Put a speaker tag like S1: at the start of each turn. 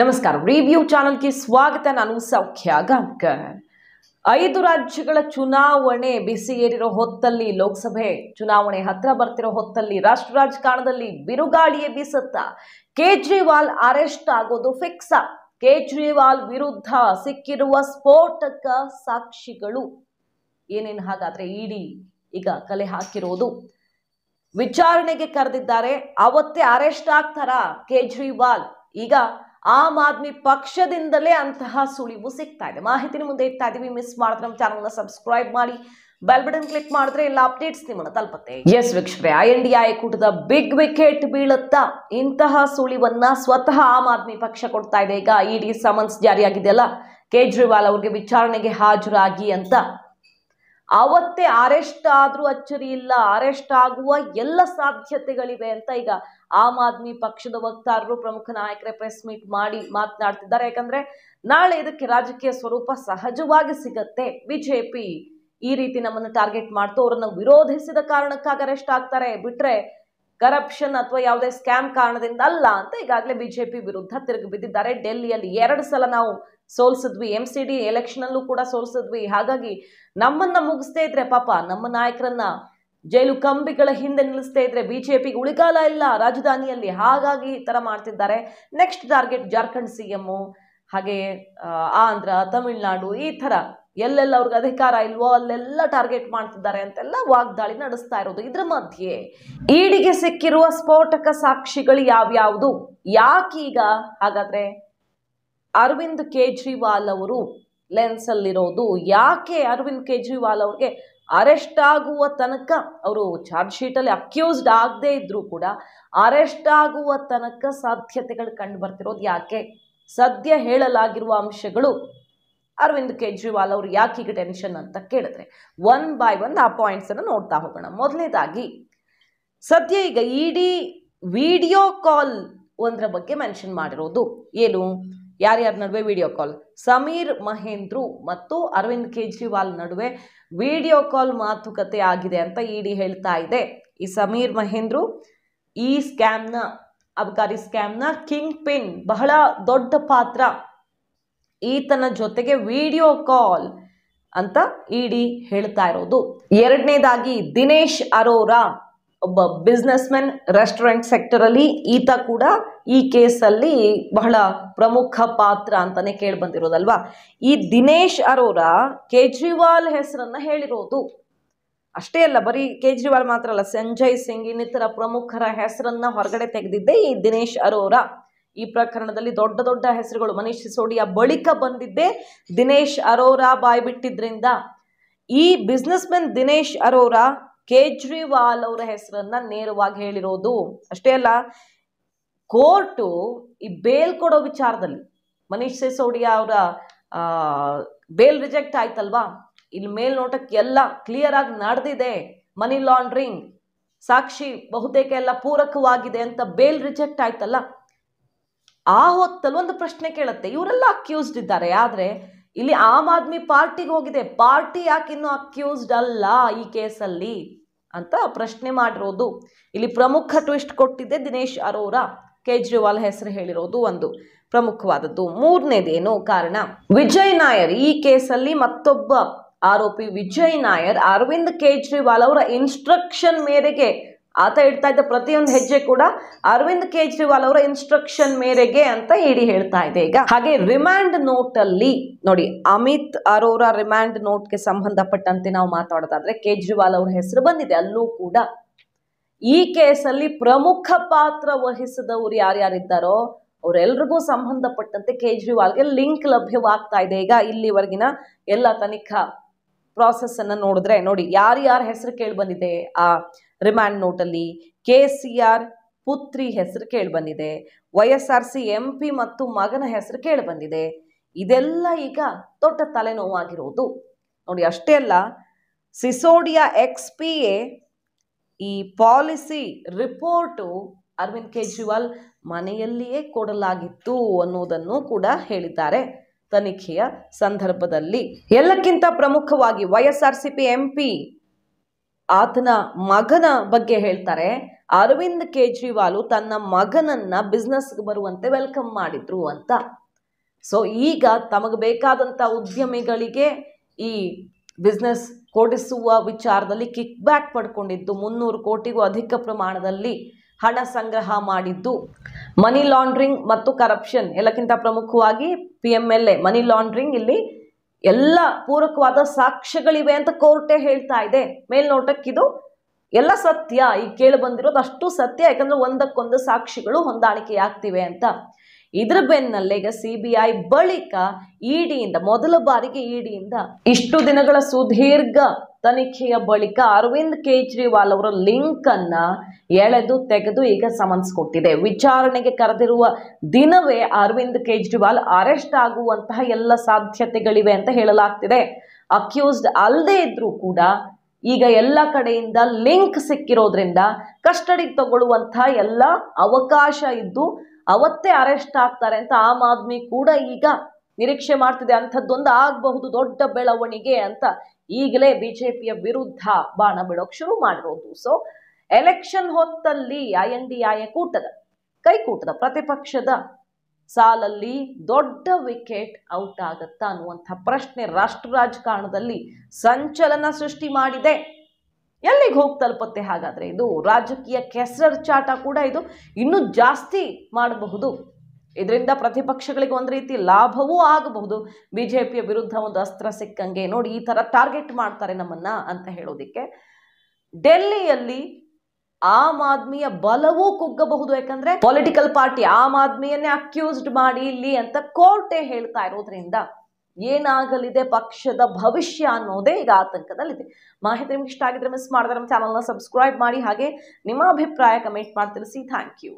S1: ನಮಸ್ಕಾರ ರಿವ್ಯೂ ಚಾನಲ್ಗೆ ಸ್ವಾಗತ ನಾನು ಸೌಖ್ಯ ಗಾಂಕರ್ ಐದು ರಾಜ್ಯಗಳ ಚುನಾವಣೆ ಬಿಸಿ ಏರಿರೋ ಹೊತ್ತಲ್ಲಿ ಲೋಕಸಭೆ ಚುನಾವಣೆ ಹತ್ರ ಬರ್ತಿರೋ ಹೊತ್ತಲ್ಲಿ ರಾಷ್ಟ್ರ ರಾಜಕಾರಣದಲ್ಲಿ ಬಿರುಗಾಳಿಯೇ ಬೀಸತ್ತ ಕೇಜ್ರಿವಾಲ್ ಅರೆಸ್ಟ್ ಆಗೋದು ಫಿಕ್ಸ ಕೇಜ್ರಿವಾಲ್ ವಿರುದ್ಧ ಸಿಕ್ಕಿರುವ ಸ್ಫೋಟಕ ಸಾಕ್ಷಿಗಳು ಏನೇನು ಹಾಗಾದ್ರೆ ಇಡಿ ಈಗ ಕಲೆ ಹಾಕಿರೋದು ವಿಚಾರಣೆಗೆ ಕರೆದಿದ್ದಾರೆ ಅವತ್ತೇ ಅರೆಸ್ಟ್ ಆಗ್ತಾರ ಕೇಜ್ರಿವಾಲ್ ಈಗ ಆಮ್ ಆದ್ಮಿ ಪಕ್ಷದಿಂದಲೇ ಅಂತಹ ಸುಳಿವು ಸಿಗ್ತಾ ಇದೆ ಮಾಹಿತಿನ ಮುಂದೆ ಇಡ್ತಾ ಇದೀವಿ ಮಿಸ್ ಮಾಡಿದ್ರೆ ನಮ್ಮ ಚಾನಲ್ನ ಸಬ್ಸ್ಕ್ರೈಬ್ ಮಾಡಿ ಬೆಲ್ ಬಟನ್ ಕ್ಲಿಕ್ ಮಾಡಿದ್ರೆ ಎಲ್ಲ ಅಪ್ಡೇಟ್ಸ್ ನಿಮ್ಮನ್ನು ತಲುಪತ್ತೆ ಎಸ್ ವೀಕ್ಷಕರೇ ಐ ಎನ್ ಡಿ ಐ ಕೂಟದ ಬಿಗ್ ವಿಕೆಟ್ ಬೀಳುತ್ತಾ ಇಂತಹ ಸುಳಿವನ್ನ ಸ್ವತಃ ಆಮ್ ಆದ್ಮಿ ಪಕ್ಷ ಕೊಡ್ತಾ ಇದೆ ಈಗ ಇಡಿ e ಸಮನ್ಸ್ ಜಾರಿಯಾಗಿದೆ ಅಲ್ಲ ಕೇಜ್ರಿವಾಲ್ ಅವ್ರಿಗೆ ವಿಚಾರಣೆಗೆ ಹಾಜರಾಗಿ ಅಂತ ಆವತ್ತೇ ಅರೆಸ್ಟ್ ಆದರೂ ಅಚ್ಚರಿ ಇಲ್ಲ ಅರೆಸ್ಟ್ ಆಗುವ ಎಲ್ಲ ಸಾಧ್ಯತೆಗಳಿವೆ ಅಂತ ಈಗ ಆಮ್ ಆದ್ಮಿ ಪಕ್ಷದ ವಕ್ತಾರರು ಪ್ರಮುಖ ನಾಯಕರೇ ಪ್ರೆಸ್ ಮೀಟ್ ಮಾಡಿ ಮಾತನಾಡ್ತಿದ್ದಾರೆ ಯಾಕಂದ್ರೆ ನಾಳೆ ಇದಕ್ಕೆ ರಾಜಕೀಯ ಸ್ವರೂಪ ಸಹಜವಾಗಿ ಸಿಗತ್ತೆ ಬಿಜೆಪಿ ಈ ರೀತಿ ನಮ್ಮನ್ನು ಟಾರ್ಗೆಟ್ ಮಾಡ್ತು ಅವರನ್ನು ವಿರೋಧಿಸಿದ ಕಾರಣಕ್ಕಾಗಿ ಅರೆಸ್ಟ್ ಆಗ್ತಾರೆ ಬಿಟ್ರೆ ಕರಪ್ಷನ್ ಅಥವಾ ಯಾವುದೇ ಸ್ಕ್ಯಾಮ್ ಕಾರಣದಿಂದ ಅಲ್ಲ ಅಂತ ಈಗಾಗಲೇ ಬಿಜೆಪಿ ವಿರುದ್ಧ ತಿರುಗಿ ಬಿದ್ದಿದ್ದಾರೆ ಡೆಲ್ಲಿಯಲ್ಲಿ ಎರಡು ಸಲ ನಾವು ಸೋಲ್ಸಿದ್ವಿ ಎಂ ಸಿ ಡಿ ಎಲೆಕ್ಷನಲ್ಲೂ ಕೂಡ ಸೋಲ್ಸಿದ್ವಿ ಹಾಗಾಗಿ ನಮ್ಮನ್ನ ಮುಗಿಸ್ತಾ ಇದ್ರೆ ಪಾಪ ನಮ್ಮ ನಾಯಕರನ್ನ ಜೈಲು ಕಂಬಿಗಳ ಹಿಂದೆ ನಿಲ್ಲಿಸ್ತಾ ಇದ್ರೆ ಬಿಜೆಪಿಗೆ ಉಳಿಗಾಲ ಇಲ್ಲ ರಾಜಧಾನಿಯಲ್ಲಿ ಹಾಗಾಗಿ ಈ ಥರ ಮಾಡ್ತಿದ್ದಾರೆ next target Jharkhand C M ಹಾಗೆ ಆಂಧ್ರ ತಮಿಳುನಾಡು ಈ ಥರ ಎಲ್ಲೆಲ್ಲ ಅವ್ರಿಗೆ ಅಧಿಕಾರ ಇಲ್ವೋ ಅಲ್ಲೆಲ್ಲ ಟಾರ್ಗೆಟ್ ಮಾಡ್ತಿದ್ದಾರೆ ಅಂತೆಲ್ಲ ವಾಗ್ದಾಳಿ ನಡೆಸ್ತಾ ಇರೋದು ಇದ್ರ ಮಧ್ಯೆ ಈಡಿಗೆ ಸಿಕ್ಕಿರುವ ಸ್ಫೋಟಕ ಸಾಕ್ಷಿಗಳು ಯಾವ್ಯಾವುದು ಯಾಕೀಗ ಹಾಗಾದ್ರೆ ಅರವಿಂದ್ ಕೇಜ್ರಿವಾಲ್ ಅವರು ಲೆನ್ಸಲ್ಲಿರೋದು ಯಾಕೆ ಅರವಿಂದ್ ಕೇಜ್ರಿವಾಲ್ ಅವ್ರಿಗೆ ಅರೆಸ್ಟ್ ಆಗುವ ತನಕ ಅವರು ಚಾರ್ಜ್ ಶೀಟಲ್ಲಿ ಅಕ್ಯೂಸ್ಡ್ ಆಗದೇ ಇದ್ದರೂ ಕೂಡ ಅರೆಸ್ಟ್ ಆಗುವ ತನಕ ಸಾಧ್ಯತೆಗಳು ಕಂಡು ಬರ್ತಿರೋದು ಯಾಕೆ ಸದ್ಯ ಹೇಳಲಾಗಿರುವ ಅಂಶಗಳು ಅರವಿಂದ್ ಕೇಜ್ರಿವಾಲ್ ಅವರು ಯಾಕೆ ಈಗ ಟೆನ್ಷನ್ ಅಂತ ಕೇಳಿದ್ರೆ ಒನ್ ಬೈ ಒನ್ ಆ ಪಾಯಿಂಟ್ಸನ್ನು ನೋಡ್ತಾ ಹೋಗೋಣ ಮೊದಲನೇದಾಗಿ ಸದ್ಯ ಈಗ ಇಡೀ ವಿಡಿಯೋ ಕಾಲ್ ಒಂದರ ಬಗ್ಗೆ ಮೆನ್ಷನ್ ಮಾಡಿರೋದು ಏನು ಯಾರ್ಯಾರ ನಡುವೆ ವಿಡಿಯೋ ಕಾಲ್ ಸಮೀರ್ ಮಹೇಂದ್ರು ಮತ್ತು ಅರವಿಂದ್ ಕೇಜ್ರಿವಾಲ್ ನಡುವೆ ವಿಡಿಯೋ ಕಾಲ್ ಮಾತುಕತೆ ಆಗಿದೆ ಅಂತ ಇಡಿ ಹೇಳ್ತಾ ಇದೆ ಈ ಸಮೀರ್ ಮಹೇಂದ್ರು ಈ ಸ್ಕ್ಯಾಮ್ನ ಅಬಕಾರಿ ಸ್ಕ್ಯಾಮ್ನ ಕಿಂಗ್ ಪಿನ್ ಬಹಳ ದೊಡ್ಡ ಪಾತ್ರ ಈತನ ಜೊತೆಗೆ ವಿಡಿಯೋ ಕಾಲ್ ಅಂತ ಇಡಿ ಹೇಳ್ತಾ ಇರೋದು ಎರಡನೇದಾಗಿ ದಿನೇಶ್ ಅರೋರಾ ಒಬ್ಬ ಬಿಸ್ನೆಸ್ ಮೆನ್ ರೆಸ್ಟೋರೆಂಟ್ ಸೆಕ್ಟರಲ್ಲಿ ಈತ ಕೂಡ ಈ ಕೇಸಲ್ಲಿ ಬಹಳ ಪ್ರಮುಖ ಪಾತ್ರ ಅಂತಲೇ ಕೇಳಿ ಬಂದಿರೋದಲ್ವಾ ಈ ದಿನೇಶ್ ಅರೋರ ಕೇಜ್ರಿವಾಲ್ ಹೆಸರನ್ನು ಹೇಳಿರೋದು ಅಷ್ಟೇ ಅಲ್ಲ ಬರೀ ಕೇಜ್ರಿವಾಲ್ ಮಾತ್ರ ಅಲ್ಲ ಸಂಜಯ್ ಸಿಂಗ್ ಇನ್ನಿತರ ಪ್ರಮುಖರ ಹೆಸರನ್ನ ಹೊರಗಡೆ ತೆಗೆದಿದ್ದೆ ಈ ದಿನೇಶ್ ಅರೋರ ಈ ಪ್ರಕರಣದಲ್ಲಿ ದೊಡ್ಡ ದೊಡ್ಡ ಹೆಸರುಗಳು ಮನೀಶ್ ಸಿಸೋಡಿಯ ಬಳಿಕ ಬಂದಿದ್ದೆ ದಿನೇಶ್ ಅರೋರಾ ಬಾಯ್ಬಿಟ್ಟಿದ್ರಿಂದ ಈ ಬಿಸ್ನೆಸ್ ಮೆನ್ ದಿನೇಶ್ ಅರೋರಾ ಕೇಜ್ರಿವಾಲ್ ಅವರ ಹೆಸರನ್ನ ನೇರವಾಗಿ ಹೇಳಿರೋದು ಅಷ್ಟೇ ಅಲ್ಲ ಕೋರ್ಟು ಈ ಬೇಲ್ ಕೊಡೋ ವಿಚಾರದಲ್ಲಿ ಮನೀಷ್ ಸಿಸೋಡಿಯಾ ಅವರ ಬೇಲ್ ರಿಜೆಕ್ಟ್ ಆಯ್ತಲ್ವಾ ಇಲ್ಲಿ ನೋಟಕ್ಕೆ ಎಲ್ಲ ಕ್ಲಿಯರ್ ಆಗಿ ನಡೆದಿದೆ ಮನಿ ಲಾಂಡ್ರಿಂಗ್ ಸಾಕ್ಷಿ ಬಹುತೇಕ ಎಲ್ಲ ಪೂರಕವಾಗಿದೆ ಅಂತ ಬೇಲ್ ರಿಜೆಕ್ಟ್ ಆಯ್ತಲ್ಲ ಆ ಹೊತ್ತಲ್ಲಿ ಒಂದು ಪ್ರಶ್ನೆ ಕೇಳುತ್ತೆ ಇವರೆಲ್ಲ ಅಕ್ಯೂಸ್ಡ್ ಇದ್ದಾರೆ ಆದರೆ ಇಲ್ಲಿ ಆಮ್ ಆದ್ಮಿ ಪಾರ್ಟಿಗೆ ಹೋಗಿದೆ ಪಾರ್ಟಿ ಯಾಕೆ ಇನ್ನೂ ಅಕ್ಯೂಸ್ಡ್ ಅಲ್ಲ ಈ ಕೇಸಲ್ಲಿ ಅಂತ ಪ್ರಶ್ನೆ ಮಾಡಿರೋದು ಇಲ್ಲಿ ಪ್ರಮುಖ ಟ್ವಿಸ್ಟ್ ಕೊಟ್ಟಿದ್ದೆ ದಿನೇಶ್ ಅರೋರಾ ಕೇಜ್ರಿವಾಲ್ ಹೆಸರು ಹೇಳಿರೋದು ಒಂದು ಪ್ರಮುಖವಾದದ್ದು ಮೂರನೇದೇನು ಕಾರಣ ವಿಜಯ್ ನಾಯರ್ ಈ ಕೇಸಲ್ಲಿ ಮತ್ತೊಬ್ಬ ಆರೋಪಿ ವಿಜಯ್ ನಾಯರ್ ಅರವಿಂದ್ ಕೇಜ್ರಿವಾಲ್ ಅವರ ಇನ್ಸ್ಟ್ರಕ್ಷನ್ ಮೇರೆಗೆ ಆತ ಇಡ್ತಾ ಇದ್ದ ಪ್ರತಿಯೊಂದು ಹೆಜ್ಜೆ ಕೂಡ ಅರವಿಂದ್ ಕೇಜ್ರಿವಾಲ್ ಅವರ ಇನ್ಸ್ಟ್ರಕ್ಷನ್ ಮೇರೆಗೆ ಅಂತ ಇಡಿ ಹೇಳ್ತಾ ಇದೆ ಈಗ ಹಾಗೆ ರಿಮ್ಯಾಂಡ್ ನೋಟ್ ಅಲ್ಲಿ ನೋಡಿ ಅಮಿತ್ ಅರೋರ ರಿಮ್ಯಾಂಡ್ ನೋಟ್ಗೆ ಸಂಬಂಧಪಟ್ಟಂತೆ ನಾವು ಮಾತಾಡೋದಾದ್ರೆ ಕೇಜ್ರಿವಾಲ್ ಅವರ ಹೆಸರು ಬಂದಿದೆ ಅಲ್ಲೂ ಕೂಡ ಈ ಕೇಸಲ್ಲಿ ಪ್ರಮುಖ ಪಾತ್ರ ವಹಿಸಿದವರು ಯಾರ್ಯಾರಿದ್ದಾರೋ ಅವರೆಲ್ರಿಗೂ ಸಂಬಂಧಪಟ್ಟಂತೆ ಕೇಜ್ರಿವಾಲ್ಗೆ ಲಿಂಕ್ ಲಭ್ಯವಾಗ್ತಾ ಇದೆ ಈಗ ಇಲ್ಲಿವರೆಗಿನ ಎಲ್ಲ ತನಿಖಾ ಪ್ರಾಸೆಸ್ ಅನ್ನ ನೋಡಿದ್ರೆ ನೋಡಿ ಯಾರು ಹೆಸರು ಕೇಳಿ ಬಂದಿದೆ ಆ ರಿಮ್ಯಾಂಡ್ ನೋಟಲ್ಲಿ ಕೆ ಸಿ ಆರ್ ಪುತ್ರಿ ಹೆಸರು ಕೇಳಿಬಂದಿದೆ Y S R C M P ಮತ್ತು ಮಗನ ಹೆಸರು ಕೇಳಿಬಂದಿದೆ ಇದೆಲ್ಲ ಈಗ ದೊಡ್ಡ ತಲೆನೋವಾಗಿರುವುದು ನೋಡಿ ಅಷ್ಟೇ ಅಲ್ಲ ಸಿಸೋಡಿಯಾ ಎಕ್ಸ್ ಪಿ ಎ ಈ ಪಾಲಿಸಿ ರಿಪೋರ್ಟು ಅರವಿಂದ್ ಕೇಜ್ರಿವಾಲ್ ಮನೆಯಲ್ಲಿಯೇ ಕೊಡಲಾಗಿತ್ತು ಅನ್ನೋದನ್ನು ಕೂಡ ಹೇಳಿದ್ದಾರೆ ತನಿಖೆಯ ಸಂದರ್ಭದಲ್ಲಿ ಎಲ್ಲಕ್ಕಿಂತ ಪ್ರಮುಖವಾಗಿ Y S R C P M P ಆತನ ಮಗನ ಬಗ್ಗೆ ಹೇಳ್ತಾರೆ ಅರವಿಂದ್ ಕೇಜ್ರಿವಾಲು ತನ್ನ ಮಗನನ್ನ ಬಿಸ್ನೆಸ್ಗೆ ಬರುವಂತೆ ವೆಲ್ಕಮ್ ಮಾಡಿದ್ರು ಅಂತ ಸೊ ಈಗ ತಮಗೆ ಬೇಕಾದಂಥ ಉದ್ಯಮಿಗಳಿಗೆ ಈ ಬಿಸ್ನೆಸ್ ಕೊಡಿಸುವ ವಿಚಾರದಲ್ಲಿ ಕಿಕ್ ಬ್ಯಾಕ್ ಪಡ್ಕೊಂಡಿದ್ದು ಮುನ್ನೂರು ಕೋಟಿಗೂ ಅಧಿಕ ಪ್ರಮಾಣದಲ್ಲಿ ಹಣ ಸಂಗ್ರಹ ಮಾಡಿದ್ದು ಮನಿ ಲಾಂಡ್ರಿಂಗ್ ಮತ್ತು ಕರಪ್ಷನ್ ಎಲ್ಲಕ್ಕಿಂತ ಪ್ರಮುಖವಾಗಿ P M L A money laundering ಇಲ್ಲಿ ಎಲ್ಲ ಪೂರಕವಾದ ಸಾಕ್ಷ್ಯಗಳಿವೆ ಅಂತ ಕೋರ್ಟೇ ಹೇಳ್ತಾ ಇದೆ ಮೇಲ್ನೋಟಕ್ಕಿದು ಎಲ್ಲ ಸತ್ಯ ಈಗ ಕೇಳಿ ಬಂದಿರೋದು ಅಷ್ಟು ಸತ್ಯ ಯಾಕಂದ್ರೆ ಒಂದಕ್ಕೊಂದು ಸಾಕ್ಷಿಗಳು ಹೊಂದಾಣಿಕೆ ಆಗ್ತಿವೆ ಅಂತ ಇದ್ರ ಬೆನ್ನಲ್ಲೇ ಈಗ ಸಿ ಬಿ ಐ ಬಳಿಕ ಇಡಿಯಿಂದ ಮೊದಲ ಬಾರಿಗೆ ಇಡಿಯಿಂದ ಇಷ್ಟು ದಿನಗಳ ಸುದೀರ್ಘ ತನಿಖೆಯ ಬಳಿಕ ಅರವಿಂದ್ ಕೇಜ್ರಿವಾಲ್ ಅವರ ಲಿಂಕ್ ಅನ್ನ ಎಳೆದು ತೆಗೆದು ಈಗ ಸಮನ್ಸ್ ಕೊಟ್ಟಿದೆ ವಿಚಾರಣೆಗೆ ಕರೆದಿರುವ ದಿನವೇ ಅರವಿಂದ್ ಕೇಜ್ರಿವಾಲ್ ಅರೆಸ್ಟ್ ಆಗುವಂತಹ ಎಲ್ಲ ಸಾಧ್ಯತೆಗಳಿವೆ ಅಂತ ಹೇಳಲಾಗ್ತಿದೆ ಅಕ್ಯೂಸ್ಡ್ ಅಲ್ಲದೆ ಇದ್ರೂ ಕೂಡ ಈಗ ಎಲ್ಲ ಕಡೆಯಿಂದ ಲಿಂಕ್ ಸಿಕ್ಕಿರೋದ್ರಿಂದ ಕಸ್ಟಡಿಗೆ ತಗೊಳ್ಳುವಂತಹ ಎಲ್ಲ ಅವಕಾಶ ಇದ್ದು ಅವತ್ತೇ ಅರೆಸ್ಟ್ ಆಗ್ತಾರೆ ಅಂತ ಆಮ್ ಆದ್ಮಿ ಕೂಡ ಈಗ ನಿರೀಕ್ಷೆ ಮಾಡ್ತಿದೆ ಅಂಥದ್ದೊಂದು ಆಗಬಹುದು ದೊಡ್ಡ ಬೆಳವಣಿಗೆ ಅಂತ ಈಗಲೇ ಪಿಯ ವಿರುದ್ಧ ಬಾಣ ಬಿಡೋಕ್ ಶುರು ಮಾಡಿರೋದು ಸೊ ಎಲೆಕ್ಷನ್ ಹೊತ್ತಲ್ಲಿ ಐ ಎನ್ ಡಿ ಐ ಕೂಟದ ಕೈಕೂಟದ ಪ್ರತಿಪಕ್ಷದ ಸಾಲಲ್ಲಿ ದೊಡ್ಡ ವಿಕೆಟ್ ಔಟ್ ಆಗತ್ತಾ ಅನ್ನುವಂಥ ಪ್ರಶ್ನೆ ರಾಷ್ಟ್ರ ರಾಜಕಾರಣದಲ್ಲಿ ಸಂಚಲನ ಸೃಷ್ಟಿ ಮಾಡಿದೆ ಎಲ್ಲಿಗೆ ಹೋಗಿ ತಲುಪತ್ತೆ ಹಾಗಾದರೆ ಇದು ರಾಜಕೀಯ ಕೆಸರ್ ಚಾಟ ಕೂಡ ಇದು ಇನ್ನೂ ಜಾಸ್ತಿ ಮಾಡಬಹುದು ಇದರಿಂದ ಪ್ರತಿಪಕ್ಷಗಳಿಗೆ ಒಂದು ರೀತಿ ಲಾಭವೂ ಆಗಬಹುದು ಬಿ ಜೆ ಪಿಯ ವಿರುದ್ಧ ಒಂದು ಅಸ್ತ್ರ ಸಿಕ್ಕಂಗೆ ನೋಡಿ ಈ ಥರ ಟಾರ್ಗೆಟ್ ಮಾಡ್ತಾರೆ ನಮ್ಮನ್ನು ಅಂತ ಹೇಳೋದಕ್ಕೆ ಡೆಲ್ಲಿಯಲ್ಲಿ ಆಮ್ ಆದ್ಮಿಯ ಬಲವೂ ಕುಗ್ಗಬಹುದು ಯಾಕಂದ್ರೆ ಪೊಲಿಟಿಕಲ್ ಪಾರ್ಟಿ ಆಮ್ ಆದ್ಮಿಯನ್ನೇ ಅಕ್ಯೂಸ್ಡ್ ಮಾಡಿ ಇಲ್ಲಿ ಅಂತ ಕೋರ್ಟೆ ಹೇಳ್ತಾ ಇರೋದ್ರಿಂದ ಏನಾಗಲಿದೆ ಪಕ್ಷದ ಭವಿಷ್ಯ ಅನ್ನೋದೇ ಈಗ ಆತಂಕದಲ್ಲಿದೆ ಮಾಹಿತಿ ನಿಮ್ಗೆ ಇಷ್ಟ ಆಗಿದ್ರೆ ಮಿಸ್ ಮಾಡಿದ್ರೆ ನಮ್ಮ ಚಾನಲ್ನ ಸಬ್ಸ್ಕ್ರೈಬ್ ಮಾಡಿ ಹಾಗೆ ನಿಮ್ಮ ಅಭಿಪ್ರಾಯ ಕಮೆಂಟ್ ಮಾಡಿ ತಿಳಿಸಿ ಥ್ಯಾಂಕ್ ಯು